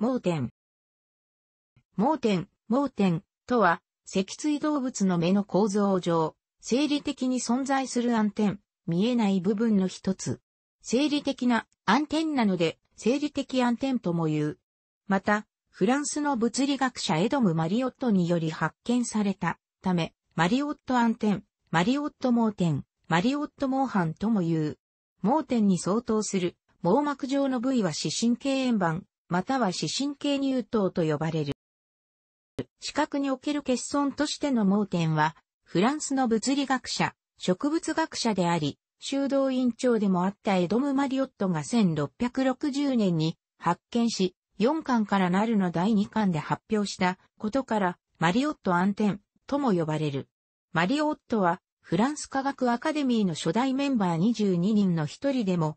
盲点。盲点、盲点とは、脊椎動物の目の構造上、生理的に存在する暗点、見えない部分の一つ。生理的な暗点なので、生理的暗点とも言う。また、フランスの物理学者エドム・マリオットにより発見されたため、マリオット暗点、マリオット盲点、マリオット盲斑とも言う。盲点に相当する、網膜上の部位は視神経円盤、または視神経乳頭と呼ばれる。視覚における欠損としての盲点は、フランスの物理学者、植物学者であり、修道院長でもあったエドム・マリオットが1660年に発見し、4巻からなるの第2巻で発表したことから、マリオット暗転とも呼ばれる。マリオットは、フランス科学アカデミーの初代メンバー22人の一人でも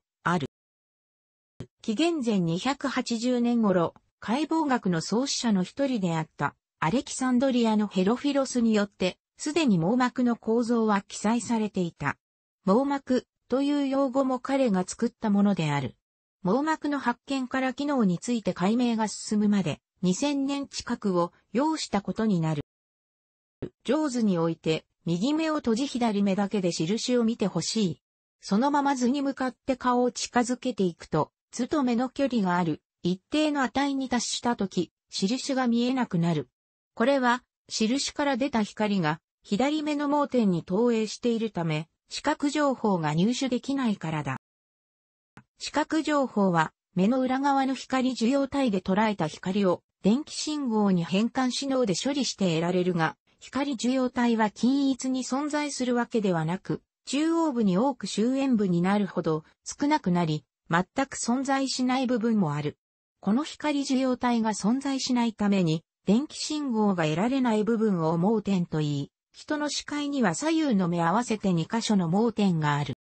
紀元前280年頃、解剖学の創始者の一人であった、アレキサンドリアのヘロフィロスによって、すでに網膜の構造は記載されていた。網膜という用語も彼が作ったものである。網膜の発見から機能について解明が進むまで2000年近くを要したことになる。上手において右目を閉じ左目だけで印を見てほしい。そのまま図に向かって顔を近づけていくと勤めの距離がある、一定の値に達したとき、印が見えなくなる。これは、印から出た光が、左目の盲点に投影しているため、視覚情報が入手できないからだ。視覚情報は、目の裏側の光受容体で捉えた光を、電気信号に変換し脳で処理して得られるが、光受容体は均一に存在するわけではなく、中央部に多く終焉部になるほど少なくなり、全く存在しない部分もある。この光受容体が存在しないために、電気信号が得られない部分を盲点と言い、人の視界には左右の目合わせて2箇所の盲点がある。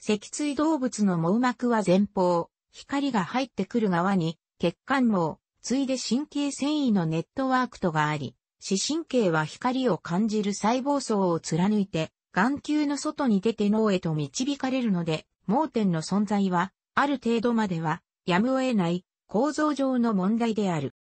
脊椎動物の網膜は前方、光が入ってくる側に、血管網、ついで神経繊維のネットワークとがあり、視神経は光を感じる細胞層を貫いて、眼球の外に出て脳へと導かれるので、盲点の存在は、ある程度までは、やむを得ない構造上の問題である。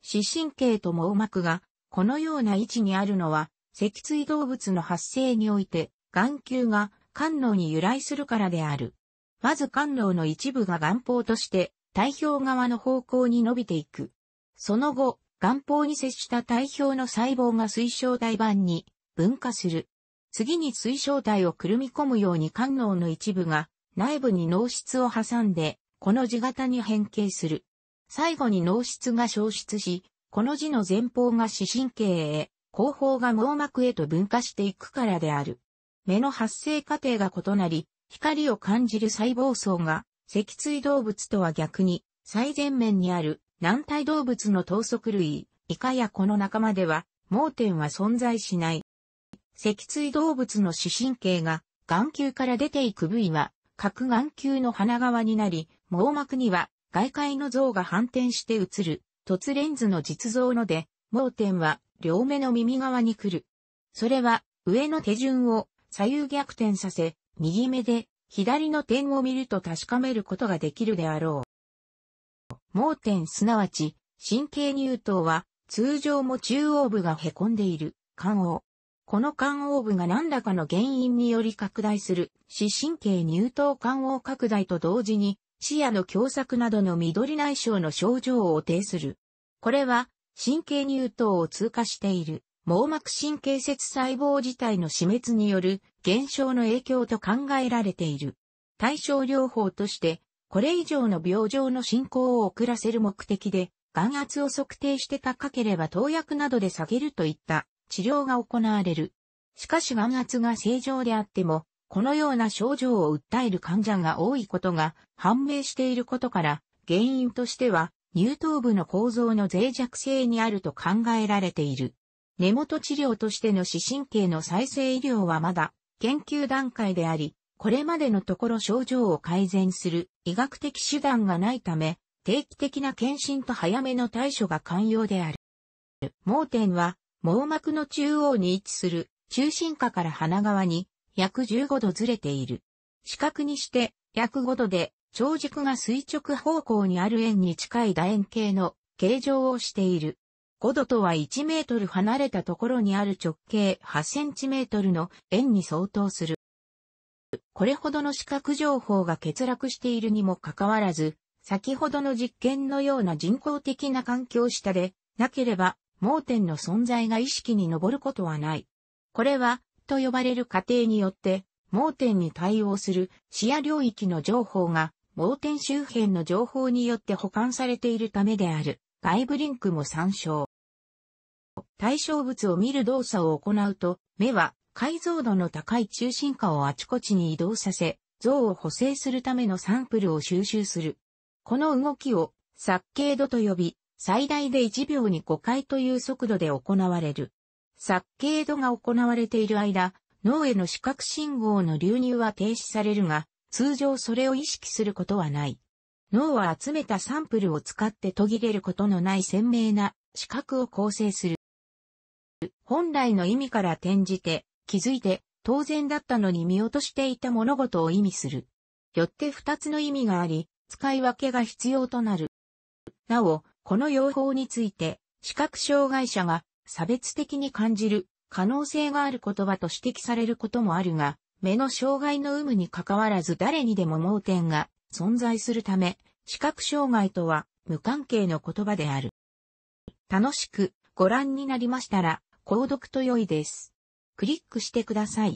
視神経と網膜が、このような位置にあるのは、脊椎動物の発生において、眼球が官能に由来するからである。まず官能の一部が眼泡として、体表側の方向に伸びていく。その後、眼泡に接した体表の細胞が水晶体板に分化する。次に水晶体をくるみ込むように肝脳の一部が内部に脳室を挟んで、この字型に変形する。最後に脳室が消失し、この字の前方が視神経へ、後方が網膜へと分化していくからである。目の発生過程が異なり、光を感じる細胞層が、脊椎動物とは逆に、最前面にある軟体動物の等速類、イカやこの仲間では、盲点は存在しない。脊椎動物の視神経が眼球から出ていく部位は、各眼球の鼻側になり、網膜には外界の像が反転して映る、凸レンズの実像ので、盲点は両目の耳側に来る。それは上の手順を左右逆転させ、右目で左の点を見ると確かめることができるであろう。盲点すなわち神経乳頭は通常も中央部が凹んでいる、肝をこの肝黄部が何らかの原因により拡大する、視神経乳頭肝黄拡大と同時に、視野の狭窄などの緑内障の症状を呈する。これは、神経乳頭を通過している、網膜神経節細胞自体の死滅による減少の影響と考えられている。対症療法として、これ以上の病状の進行を遅らせる目的で、眼圧を測定して高ければ投薬などで下げるといった治療が行われる。しかし眼圧が正常であっても、このような症状を訴える患者が多いことが判明していることから、原因としては、乳頭部の構造の脆弱性にあると考えられている。根元治療としての視神経の再生医療はまだ研究段階であり、これまでのところ症状を改善する医学的手段がないため、定期的な検診と早めの対処が肝要である。盲点は網膜の中央に位置する中心下から鼻側に約15度ずれている。四角にして約5度で長軸が垂直方向にある円に近い楕円形の形状をしている。5度とは1メートル離れたところにある直径8センチメートルの円に相当する。これほどの視覚情報が欠落しているにもかかわらず、先ほどの実験のような人工的な環境下でなければ盲点の存在が意識に上ることはない。これは、と呼ばれる過程によって、盲点に対応する視野領域の情報が、盲点周辺の情報によって保管されているためである。外部リンクも参照。対象物を見る動作を行うと、目は解像度の高い中心化をあちこちに移動させ、像を補正するためのサンプルを収集する。この動きを、殺形度と呼び、最大で1秒に5回という速度で行われる。殺軽度が行われている間、脳への視覚信号の流入は停止されるが、通常それを意識することはない。脳は集めたサンプルを使って途切れることのない鮮明な視覚を構成する。本来の意味から転じて、気づいて、当然だったのに見落としていた物事を意味する。よって二つの意味があり、使い分けが必要となる。なお、この用法について、視覚障害者が差別的に感じる可能性がある言葉と指摘されることもあるが、目の障害の有無に関わらず誰にでも盲点が存在するため、視覚障害とは無関係の言葉である。楽しくご覧になりましたら、購読と良いです。クリックしてください。